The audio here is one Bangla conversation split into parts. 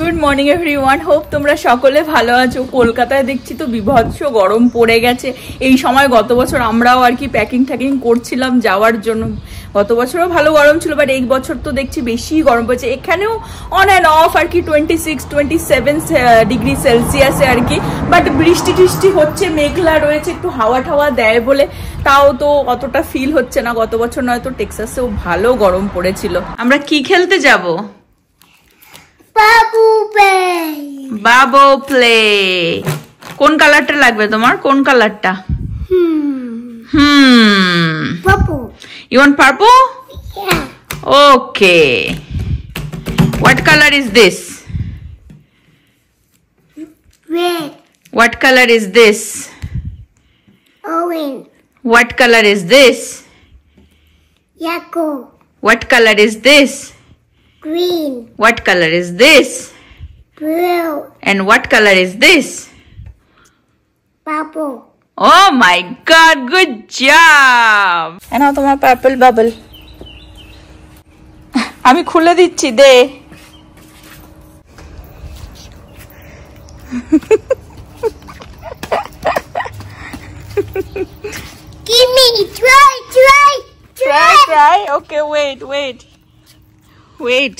গুড মর্নিং এভরিওয়ান হোপ তোমরা সকলে ভালো আছো কলকাতায় দেখছি তো বিভৎস গরম পড়ে গেছে এই সময় গত বছর আমরাও আর কি প্যাকিং ট্যাকিং করছিলাম যাওয়ার জন্য গত বছরও ভালো গরম ছিল বাট এই বছর তো দেখছি বেশি গরম পড়েছে এখানেও অন অ্যান্ড অফ আর কি twenty six twenty seven degree সেলসিয়াসে আর কি বাট বৃষ্টি টিষ্টি হচ্ছে মেঘলা রয়েছে একটু হাওয়া ঠাওয়া দেয় বলে তাও তো অতটা ফিল হচ্ছে না গত বছর নয়তো টেক্সাসেও ভালো গরম পড়েছিল আমরা কি খেলতে যাবো Bubble play. Bubble play. কোন কালারটা লাগবে তোমার? কোন কালারটা? Hmm. Hmm. Purple. You want purple? Yeah. Okay. What color is this? Red. What color is this? Orange. What color is this? Yellow. What color is this? Green. What color is this? Blue. And what color is this? Purple. Oh my god, good job! And now my purple bubble. I'm দিচ্ছি দে Give me, try, try, try. Try, try. Okay, wait, wait. Wait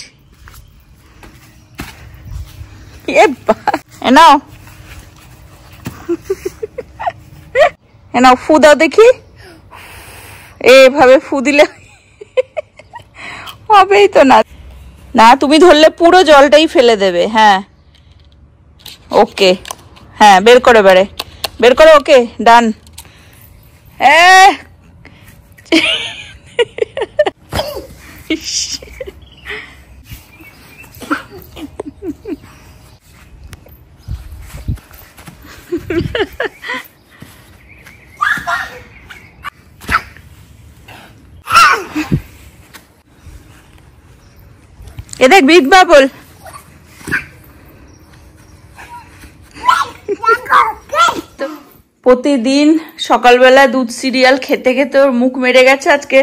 এ নাও এ নাও ফু দাও দেখি এভাবে ফু দিলে হবেই তো না না তুমি ধরলে পুরো জলটাই ফেলে দেবে হ্যাঁ ওকে হ্যাঁ বের করে বেড়ে বের করে ওকে ডান এ এ দেখ বিগ বাবল প্রতিদিন সকালবেলা দুধ সিরিয়াল খেতে খেতে ওর মুখ মেরে গেছে আজকে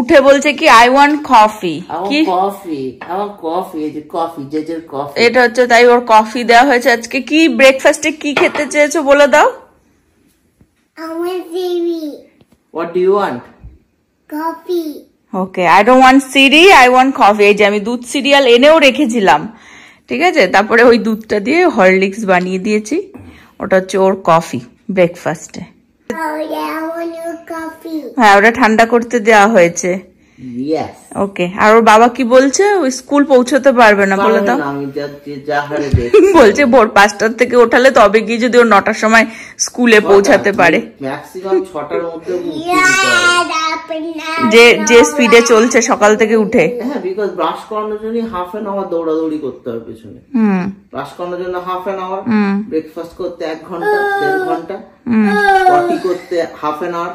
উঠে বলছে কি আই ওয়ান্ট কফি কি কফি আমার কফি যে কফি যে যে কফি এটা হচ্ছে তাই ওর কফি দেওয়া হয়েছে আজকে কি ব্রেকফাস্টে কি খেতে চেয়েছো বলে দাও আমার Siri what do you want coffee okay I don't want Siri I want coffee এই যে আমি দুধ সিরিয়াল এনেও রেখেছিলাম ঠিক আছে তারপরে ওই দুধটা দিয়ে হরলিক্স বানিয়ে দিয়েছি ওটা হচ্ছে ওর কফি ব্রেকফাস্টে Oh, হ্যাঁ ওটা ঠান্ডা করতে দেওয়া হয়েছে ওকে আর ওর বাবা কি বলছে ওই স্কুল পৌঁছতে পারবে না বলে তো বলছে ভোর পাঁচটার থেকে ওঠালে তবে গিয়ে যদি ওর নটার সময় স্কুলে পৌঁছাতে পারে যে যে স্পিডে চলছে সকাল থেকে উঠে ব্রাশ হ্যাঁ, করানোর জন্য হাফ অ্যান আওয়ার দৌড়াদৌড়ি করতে হবে ব্রাশ করানোর জন্য হাফ অ্যান আওয়ার ব্রেকফাস্ট করতে এক ঘন্টা দেড় ঘন্টা করতে হাফ আওয়ার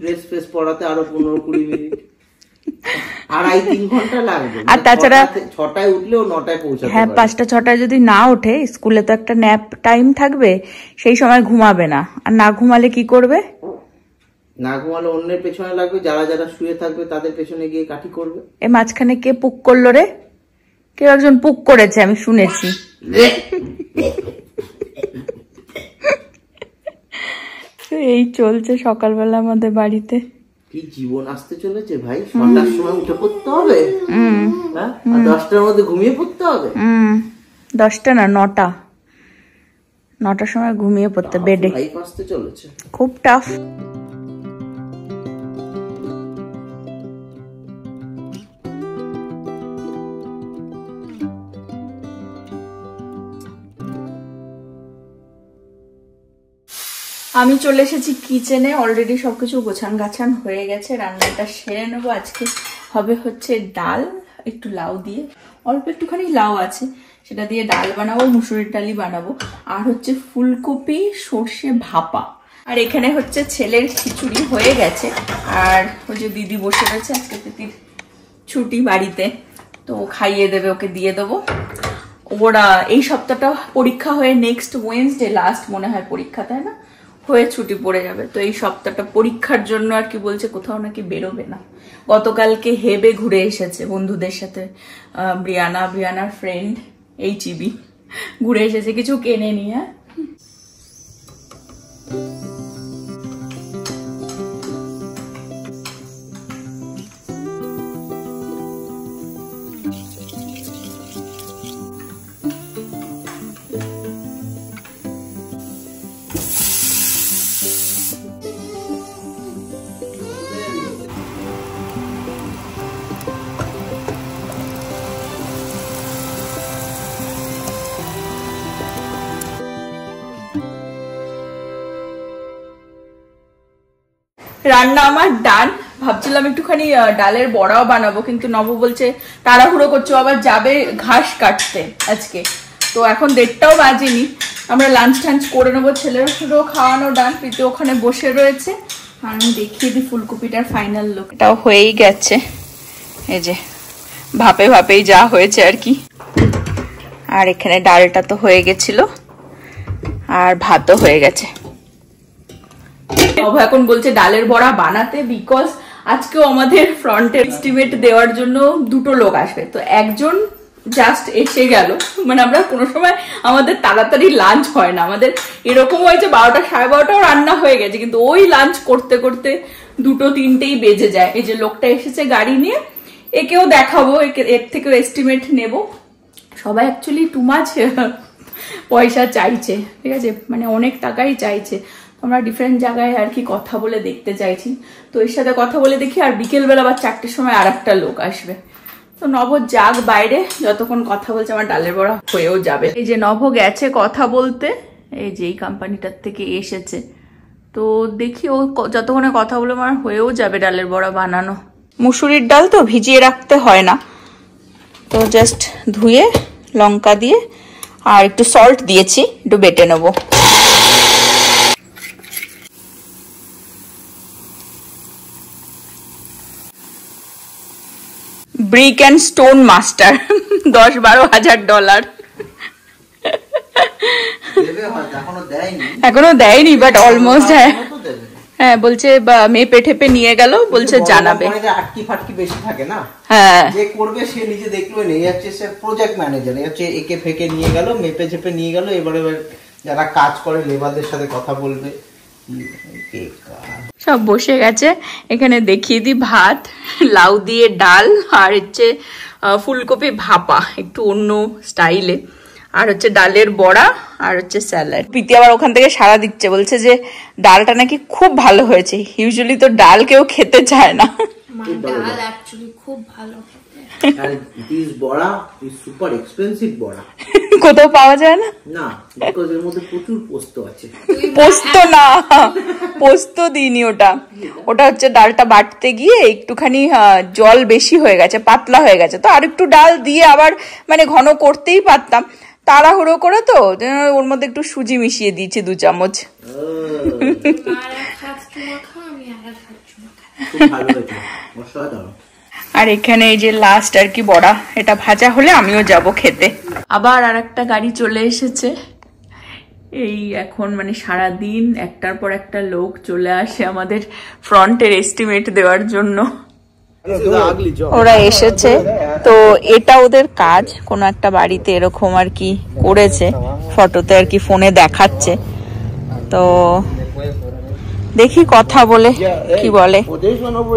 ড্রেস ফ্রেস পড়াতে আরো পনেরো কুড়ি মিনিট তাছাড়া ছটায় নটায় হ্যাঁ পাঁচটা ছটায় যদি না ওঠে স্কুলে তো একটা ন্যাপ টাইম থাকবে সেই সময় ঘুমাবে না আর না ঘুমালে কি করবে না ঘুমালে অন্যের পেছনে লাগবে যারা যারা শুয়ে থাকবে তাদের পেছনে গিয়ে কাঠি করবে এ মাঝখানে কে পুক করলো রে কেউ একজন পুক করেছে আমি শুনেছি এই চলছে সকালবেলা আমাদের বাড়িতে কি জীবন আসতে চলেছে ভাই ছটার সময় উঠে পড়তে হবে হ্যাঁ দশটার মধ্যে ঘুমিয়ে পড়তে হবে দশটা না নটা নটার সময় ঘুমিয়ে পড়তে বেডে আসতে চলেছে খুব টাফ আমি চলে এসেছি কিচেনে অলরেডি সব কিছু গোছান গাছান হয়ে গেছে রান্নাটা সেরে নেবো আজকে হবে হচ্ছে ডাল একটু লাউ দিয়ে অল্প একটুখানি লাউ আছে সেটা দিয়ে ডাল বানাবো মুসুরির ডালি বানাবো আর হচ্ছে ফুলকপি সর্ষে ভাপা আর এখানে হচ্ছে ছেলের খিচুড়ি হয়ে গেছে আর ওই যে দিদি বসে রয়েছে আজকে দিদির ছুটি বাড়িতে তো খাইয়ে দেবে ওকে দিয়ে দেবো ওরা এই সপ্তাহটা পরীক্ষা হয়ে নেক্সট ওয়েন্সডে লাস্ট মনে হয় পরীক্ষা তাই না হয়ে ছুটি পড়ে যাবে তো এই সপ্তাহটা পরীক্ষার জন্য আর কি বলছে কোথাও নাকি বেরোবে না গতকালকে হেবে ঘুরে এসেছে বন্ধুদের সাথে ব্রিয়ানা ব্রিয়ানার ফ্রেন্ড এই চিবি ঘুরে এসেছে কিছু কেনে নিয়ে হ্যাঁ রান্না আমার ডান ভাবছিলাম একটুখানি ডালের বড়াও বানাবো কিন্তু নব বলছে তাড়াহুড়ো করছো আবার যাবে ঘাস কাটতে আজকে তো এখন দেড়টাও বাজেনি আমরা লাঞ্চ টাঞ্চ করে নেবো ছেলেরও খাওয়ানো ডান প্রীতি ওখানে বসে রয়েছে আর আমি দেখিয়ে দিই ফুলকপিটার ফাইনাল লোক এটাও হয়েই গেছে এই যে ভাপে ভাপেই যা হয়েছে আর কি আর এখানে ডালটা তো হয়ে গেছিল আর ভাতও হয়ে গেছে অভয় এখন বলছে ডালের বড়া বানাতে বিকজ আজকেও আমাদের ফ্রন্টের এস্টিমেট দেওয়ার জন্য দুটো লোক আসবে তো একজন জাস্ট এসে গেল মানে আমরা কোনো সময় আমাদের তাড়াতাড়ি লাঞ্চ হয় না আমাদের এরকম হয়েছে বারোটা সাড়ে বারোটাও রান্না হয়ে গেছে কিন্তু ওই লাঞ্চ করতে করতে দুটো তিনটেই বেজে যায় এই যে লোকটা এসেছে গাড়ি নিয়ে একেও দেখাবো একে এর থেকেও এস্টিমেট নেব সবাই অ্যাকচুয়ালি টু মাছ পয়সা চাইছে ঠিক আছে মানে অনেক টাকাই চাইছে আমরা ডিফারেন্ট জায়গায় আর কি কথা বলে দেখতে চাইছি তো এর সাথে কথা বলে দেখি আর বিকেলবেলা বা চারটের সময় আর একটা লোক আসবে তো নব যাক বাইরে যতক্ষণ কথা বলছে আমার ডালের বড়া হয়েও যাবে এই যে নব গেছে কথা বলতে এই যে এই কোম্পানিটার থেকে এসেছে তো দেখি ও যতক্ষণে কথা বলে আমার হয়েও যাবে ডালের বড়া বানানো মুসুরির ডাল তো ভিজিয়ে রাখতে হয় না তো জাস্ট ধুয়ে লঙ্কা দিয়ে আর একটু সল্ট দিয়েছি একটু বেটে নেবো ব্রিক অ্যান্ড স্টোন মাস্টার দশ বারো হাজার ডলার এখনো দেয়নি বাট অলমোস্ট হ্যাঁ হ্যাঁ বলছে মেয়ে পেটে নিয়ে গেল বলছে জানাবে আটকি ফাটকি বেশি থাকে না হ্যাঁ যে করবে সে নিজে দেখলো নেই হচ্ছে সে প্রজেক্ট ম্যানেজার হচ্ছে একে ফেকে নিয়ে গেল মেপে চেপে নিয়ে গেল এবারে যারা কাজ করে লেবারদের সাথে কথা বলবে সব বসে গেছে এখানে দেখিয়ে দি ভাত লাউ দিয়ে ডাল আর হচ্ছে ফুলকপি ভাপা একটু অন্য স্টাইলে আর হচ্ছে ডালের বড়া আর হচ্ছে স্যালাড প্রীতি আবার ওখান থেকে সারা দিচ্ছে বলছে যে ডালটা নাকি খুব ভালো হয়েছে ইউজুয়ালি তো ডাল কেউ খেতে চায় না খুব ভালো কোথাও পাওয়া যায় না পোস্ত না পোস্ত দিইনি ওটা ওটা হচ্ছে ডালটা বাটতে গিয়ে একটুখানি জল বেশি হয়ে গেছে পাতলা হয়ে গেছে তো আর একটু ডাল দিয়ে আবার মানে ঘন করতেই পারতাম তাড়াহুড়ো করে তো ওর মধ্যে একটু সুজি মিশিয়ে দিয়েছে দু চামচ অসাধারণ আর এখানে এই যে লাস্ট আর কি বড়া এটা ভাজা হলে আমিও যাব খেতে আবার আর একটা গাড়ি চলে এসেছে এই এখন মানে সারা দিন একটার পর একটা লোক চলে আসে আমাদের ফ্রন্টের এস্টিমেট দেওয়ার জন্য ওরা এসেছে তো এটা ওদের কাজ কোনো একটা বাড়িতে এরকম আর কি করেছে ফটোতে আর কি ফোনে দেখাচ্ছে তো দেখি কথা বলে কি বলে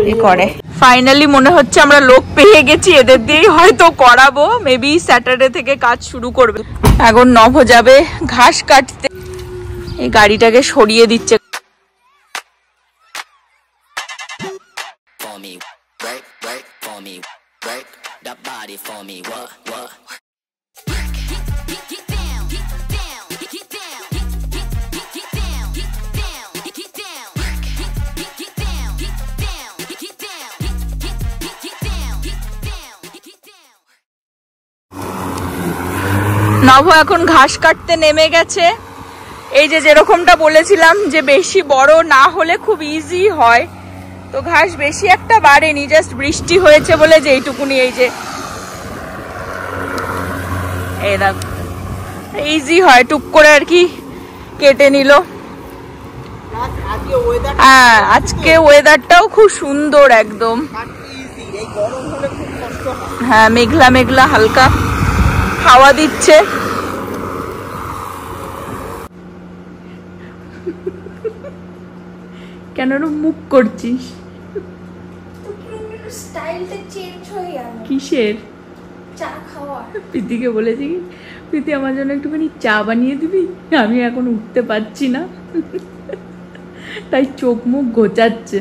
কি করে ফাইনালি মনে হচ্ছে আমরা লোক পেয়ে গেছি এদের দিয়েই হয়তো করাবো মেবি স্যাটারডে থেকে কাজ শুরু করবে এখন নভ যাবে ঘাস কাটতে এই গাড়িটাকে সরিয়ে দিচ্ছে নভ এখন ঘাস কাটতে নেমে গেছে এই যে যেরকমটা বলেছিলাম যে বেশি বড় না হলে খুব ইজি হয় তো ঘাস বেশি একটা বাড়েনি জাস্ট বৃষ্টি হয়েছে বলে যে এইটুকুনি এই যে এই ইজি হয় টুক করে আর কি কেটে নিল হ্যাঁ আজকে ওয়েদারটাও খুব সুন্দর একদম হ্যাঁ মেঘলা মেঘলা হালকা হাওয়া দিচ্ছে কেন মুখ করছিস কিসের প্রীতিকে বলেছি প্রীতি আমার জন্য একটুখানি চা বানিয়ে দিবি আমি এখন উঠতে পারছি না তাই চোখ মুখ গোচাচ্ছে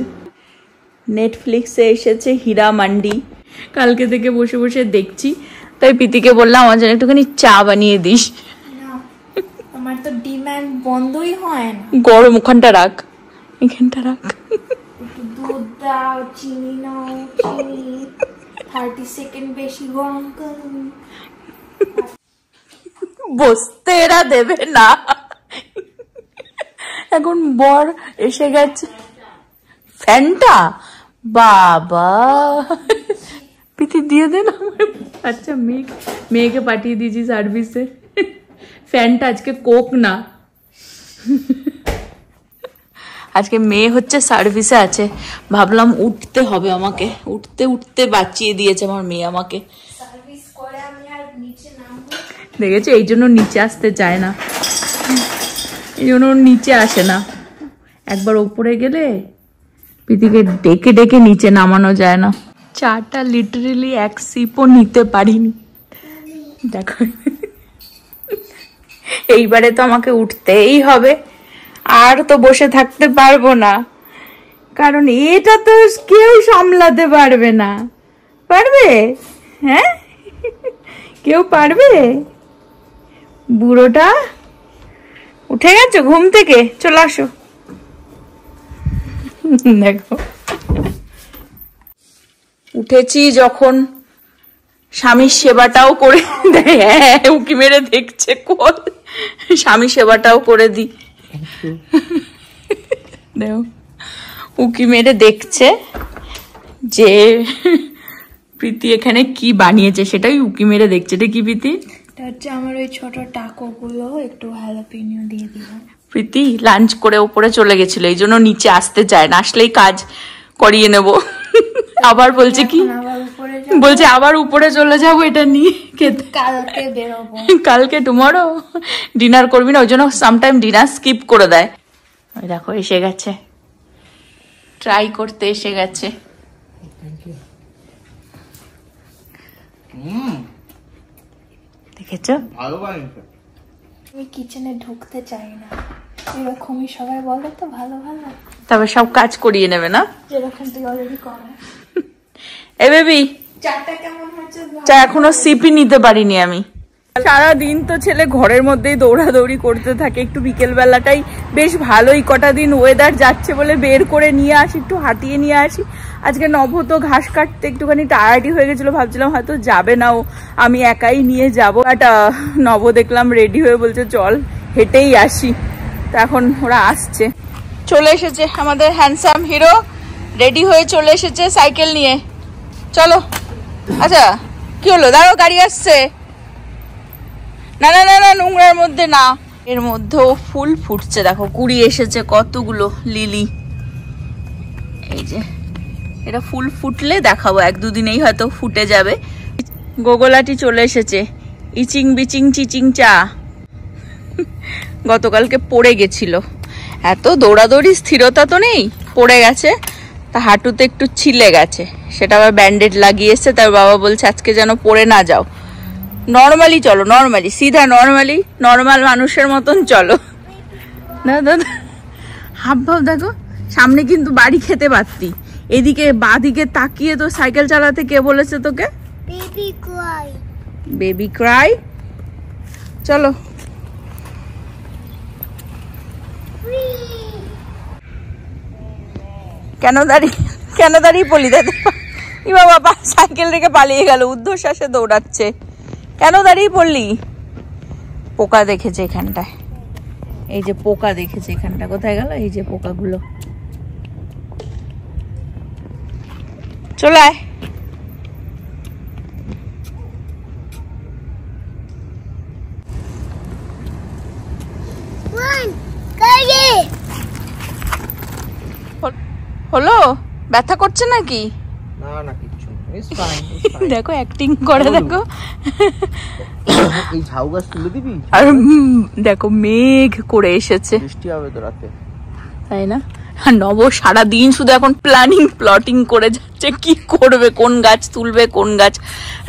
নেটফ্লিক্সে এসেছে হীরা মান্ডি কালকে থেকে বসে বসে দেখছি তাই প্রীতিকে বললাম আমার জন্য একটুখানি চা বানিয়ে দিস আমার তো ডিম্যান্ড বন্ধই হয় না গরম ওখানটা রাখ এখানটা রাখ দুধ দাও চিনি নাও থার্টি সেকেন্ড বেশি গরম বসতে এরা দেবে না এখন বর এসে গেছে ফ্যানটা বাবা পিঠে দিয়ে দেন আমার আচ্ছা মেয়ে মেয়েকে পাঠিয়ে দিয়েছি সার্ভিসে ফ্যানটা আজকে কোক না আজকে মেয়ে হচ্ছে সার্ভিসে আছে ভাবলাম উঠতে হবে আমাকে উঠতে উঠতে বাঁচিয়ে দিয়েছে আমার মেয়ে আমাকে দেখেছো এই জন্য নিচে আসতে চায় না এই জন্য নিচে আসে না একবার ওপরে গেলে পৃথিবীকে ডেকে ডেকে নিচে নামানো যায় না চাটা লিটারেলি এক সিপও নিতে পারিনি দেখো এইবারে তো আমাকে উঠতেই হবে আর তো বসে থাকতে পারবো না কারণ এটা তো কেউ সামলাতে পারবে না পারবে হ্যাঁ কেউ পারবে বুড়োটা উঠে গেছো ঘুম থেকে চলে আসো দেখো উঠেছি যখন স্বামীর সেবাটাও করে দেয় হ্যাঁ উকি মেরে দেখছে কোন স্বামী সেবাটাও করে দি উকি মেরে দেখছে যে প্রীতি এখানে কি বানিয়েছে সেটাই উকি মেরে দেখছে এটা কি প্রীতি হচ্ছে আমার ওই ছোট গুলো একটু হ্যালোপিনিও দিয়ে দিলাম প্রীতি লাঞ্চ করে ওপরে চলে গেছিল এই জন্য নিচে আসতে চায় না আসলেই কাজ করিয়ে নেবো আবার বলছে কি বলছে আবার উপরে চলে যাব এটা নিয়ে খেতে কালকে বেরোবো টুমারো ডিনার করবি না ওই জন্য সামটাইম ডিনার স্কিপ করে দেয় দেখো এসে গেছে ট্রাই করতে এসে গেছে তবে সব কাজ করিয়ে নেবে না যেরকম তুই অলরেডি করে এ বেবি চা এখনো সিপি নিতে পারিনি আমি সারা দিন তো ছেলে ঘরের মধ্যেই দৌড়াদৌড়ি করতে থাকে একটু বিকেল বেলাটাই বেশ ভালোই কটা দিন ওয়েদার যাচ্ছে বলে বের করে নিয়ে আসি একটু হাঁটিয়ে নিয়ে আসি আজকে নভ তো ঘাস কাটতে একটুখানি টায়ার্ডই হয়ে গেছিলো ভাবছিলাম হয়তো যাবে না ও আমি একাই নিয়ে যাবো বাট নব দেখলাম রেডি হয়ে বলছে চল হেঁটেই আসি তা এখন ওরা আসছে চলে এসেছে আমাদের হ্যান্ডসাম হিরো রেডি হয়ে চলে এসেছে সাইকেল নিয়ে চলো আচ্ছা কি হলো দাঁড়ো গাড়ি আসছে না না না না নোংরার মধ্যে না এর মধ্যেও ফুল ফুটছে দেখো কুড়ি এসেছে কতগুলো লিলি এই যে এটা ফুল ফুটলে দেখাবো এক দুদিনেই হয়তো ফুটে যাবে গোগলাটি চলে এসেছে ইচিং বিচিং চিচিং চা গতকালকে পড়ে গেছিল এত দৌড়াদৌড়ি স্থিরতা তো নেই পড়ে গেছে তা হাঁটুতে একটু ছিলে গেছে সেটা আবার ব্যান্ডেড লাগিয়ে এসছে তার বাবা বলছে আজকে যেন পড়ে না যাও নর্মালি চলো নর্মালি সিধা নর্মালি নর্মাল মানুষের মতন চলো না দাদা হাব ভাব দেখো সামনে কিন্তু বাড়ি খেতে পারতি এদিকে বাদিকে তাকিয়ে তো সাইকেল চালাতে কে বলেছে তোকে বেবি ক্রাই বেবি ক্রাই চলো কেন দাঁড়িয়ে কেন দাঁড়িয়ে পলি দাদা ইমা বাবা সাইকেল রেখে পালিয়ে গেল উদ্ধশ্বাসে দৌড়াচ্ছে কেন দাঁড়িয়ে পড়লি পোকা দেখেছে এখানটায় এই যে পোকা দেখেছে এখানটা কোথায় গেল এই যে পোকাগুলো চলে আয় হলো ব্যথা করছে নাকি না না কিচ্ছু দেখো অ্যাক্টিং করে দেখো এই ঝাউ গাছ তুলে দিবি আর দেখো মেঘ করে এসেছে বৃষ্টি হবে তো রাতে তাই না আর নব সারাদিন শুধু এখন প্ল্যানিং প্লটিং করে যাচ্ছে কি করবে কোন গাছ তুলবে কোন গাছ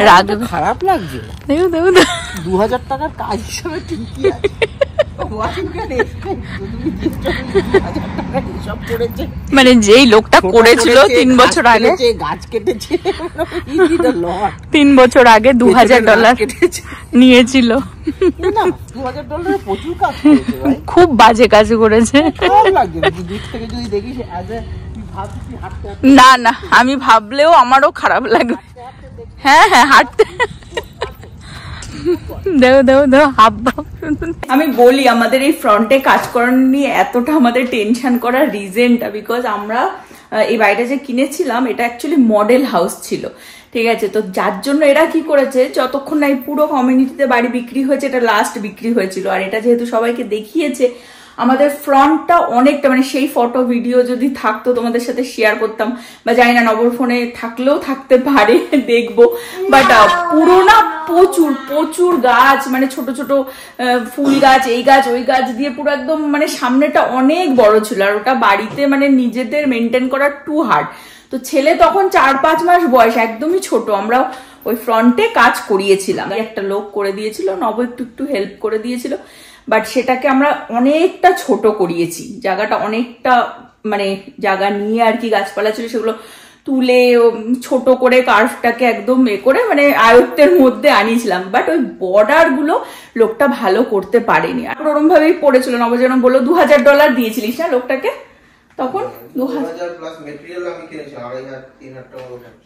রাখবে খারাপ লাগছে দেখো দেখো দু হাজার টাকার কাজ হিসাবে মানে যেই লোকটা করেছিল মানে তিন বছর আগে গাছ কেটেছে তিন বছর আগে দু হাজার ডলার নিয়েছিল হাজার ডলারে প্রচুর কাজ খুব বাজে কাজ করেছে না না আমি ভাবলেও আমারও খারাপ লাগবে হ্যাঁ হ্যাঁ হাঁটতে আমি বলি আমাদের এই ফ্রন্টে কাজ করার নিয়ে এতটা আমাদের টেনশন করার রিজেনটা বিকজ আমরা এই বাড়িটা যে কিনেছিলাম এটা অ্যাকচুয়ালি মডেল হাউস ছিল ঠিক আছে তো যার জন্য এরা কি করেছে যতক্ষণ না এই পুরো কমিউনিটিতে বাড়ি বিক্রি হয়েছে এটা লাস্ট বিক্রি হয়েছিল আর এটা যেহেতু সবাইকে দেখিয়েছে আমাদের ফ্রন্টটা অনেকটা মানে সেই ফটো ভিডিও যদি থাকতো তোমাদের সাথে শেয়ার করতাম বা জানি না নবর ফোনে থাকলেও থাকতে পারে দেখবো বাট পুরো না প্রচুর প্রচুর গাছ মানে ছোট ছোট ফুল গাছ এই গাছ ওই গাছ দিয়ে পুরো একদম মানে সামনেটা অনেক বড় ছিল আর ওটা বাড়িতে মানে নিজেদের মেনটেন করা টু হার্ড তো ছেলে তখন চার পাঁচ মাস বয়স একদমই ছোট আমরা ওই ফ্রন্টে কাজ করিয়েছিলাম একটা লোক করে দিয়েছিল নব একটু একটু হেল্প করে দিয়েছিল বাট সেটাকে আমরা অনেকটা ছোট করিয়েছি জায়গাটা অনেকটা মানে জায়গা নিয়ে আর কি গাছপালা ছিল সেগুলো তুলে ছোট করে কার্ভটাকে একদম এ করে মানে আয়ত্তের মধ্যে আনিয়েছিলাম বাট ওই বর্ডার গুলো লোকটা ভালো করতে পারেনি আর ওরম ভাবেই পড়েছিল নবজন বললো দু হাজার ডলার দিয়েছিলিস না লোকটাকে তখন দু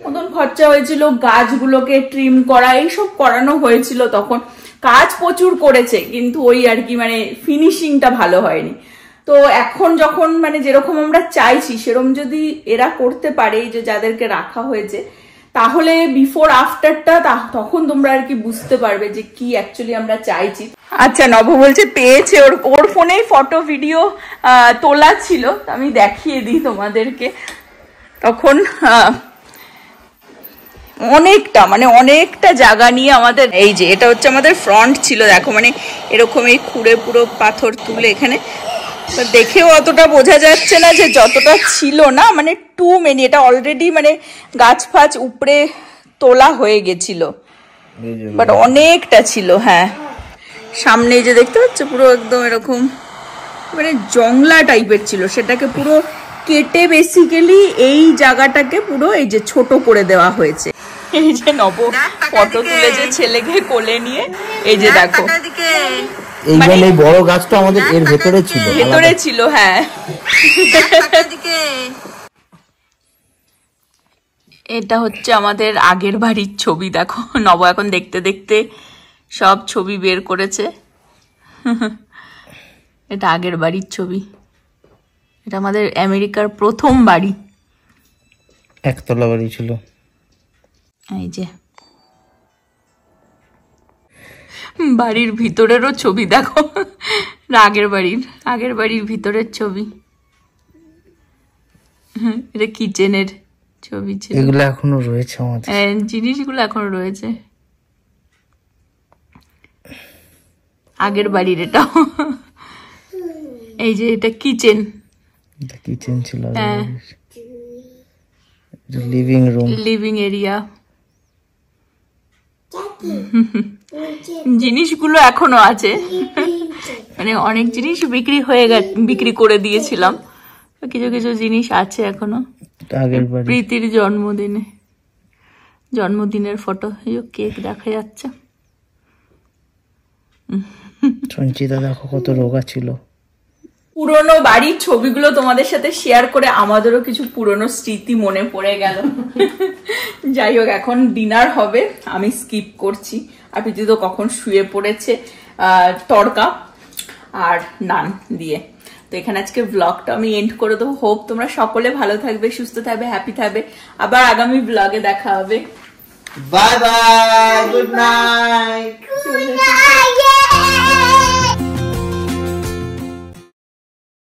মতন খরচা হয়েছিল গাছগুলোকে ট্রিম করা এইসব করানো হয়েছিল তখন কাজ প্রচুর করেছে কিন্তু ওই আর কি মানে ফিনিশিংটা ভালো হয়নি তো এখন যখন মানে যেরকম আমরা চাইছি সেরকম যদি এরা করতে পারে যে যাদেরকে রাখা হয়েছে তাহলে বিফোর আফটারটা তখন তোমরা আর কি বুঝতে পারবে যে কি অ্যাকচুয়ালি আমরা চাইছি আচ্ছা নব বলছে পেয়েছে ওর ওর ফোনেই ফটো ভিডিও তোলা ছিল আমি দেখিয়ে দিই তোমাদেরকে তখন অনেকটা মানে অনেকটা জায়গা নিয়ে আমাদের এই যে এটা হচ্ছে আমাদের ফ্রন্ট ছিল দেখো মানে এরকম এই খুঁড়ে পুরো পাথর তুলে এখানে দেখেও অতটা বোঝা যাচ্ছে না যে যতটা ছিল না মানে টু মেনি এটা অলরেডি মানে গাছ ফাছ উপরে তোলা হয়ে গেছিল বাট অনেকটা ছিল হ্যাঁ সামনে যে দেখতে পাচ্ছ পুরো একদম এরকম মানে জংলা টাইপের ছিল সেটাকে পুরো কেটে বেসিক্যালি এই জায়গাটাকে পুরো এই যে ছোট করে দেওয়া হয়েছে এই যে নব কত তুলে যে ছেলেকে কোলে নিয়ে এই যে দেখো এইবার মানে এই বড় গাছটা আমাদের এর ভেতরে ছিল ভেতরে ছিল হ্যাঁ এটা হচ্ছে আমাদের আগের বাড়ির ছবি দেখো নব এখন দেখতে দেখতে সব ছবি বের করেছে এটা আগের বাড়ির ছবি এটা আমাদের আমেরিকার প্রথম বাড়ি একতলা বাড়ি ছিল এই যে বাড়ির ভিতরেরও ছবি দেখো আগের বাড়ির আগের বাড়ির ভিতরের ছবি এটা কিচেনের ছবি ছিল এগুলো এখনো রয়েছে আমাদের হ্যাঁ, জিনিসগুলো এখনো রয়েছে আগের বাড়ির এটা এই যে এটা কিচেন এটা কিচেন ছিল লিভিং রুম লিভিং এরিয়া জিনিসগুলো এখনো আছে মানে অনেক জিনিস বিক্রি হয়ে গেছে বিক্রি করে দিয়েছিলাম কিছু কিছু জিনিস আছে এখনো প্রীতির জন্মদিনে জন্মদিনের ফটো কেক দেখা যাচ্ছে সঞ্চিতা দেখো কত রোগা ছিল পুরনো বাড়ির ছবিগুলো তোমাদের সাথে শেয়ার করে আমাদেরও কিছু পুরনো স্মৃতি মনে পড়ে গেল যাই হোক এখন ডিনার হবে আমি স্কিপ করছি আর পৃথিবী তো কখন শুয়ে পড়েছে তড়কা আর নান দিয়ে তো এখানে আজকে ব্লগটা আমি এন্ড করে দেবো হোপ তোমরা সকলে ভালো থাকবে সুস্থ থাকবে হ্যাপি থাকবে আবার আগামী ব্লগে দেখা হবে বাই বাই গুড নাইট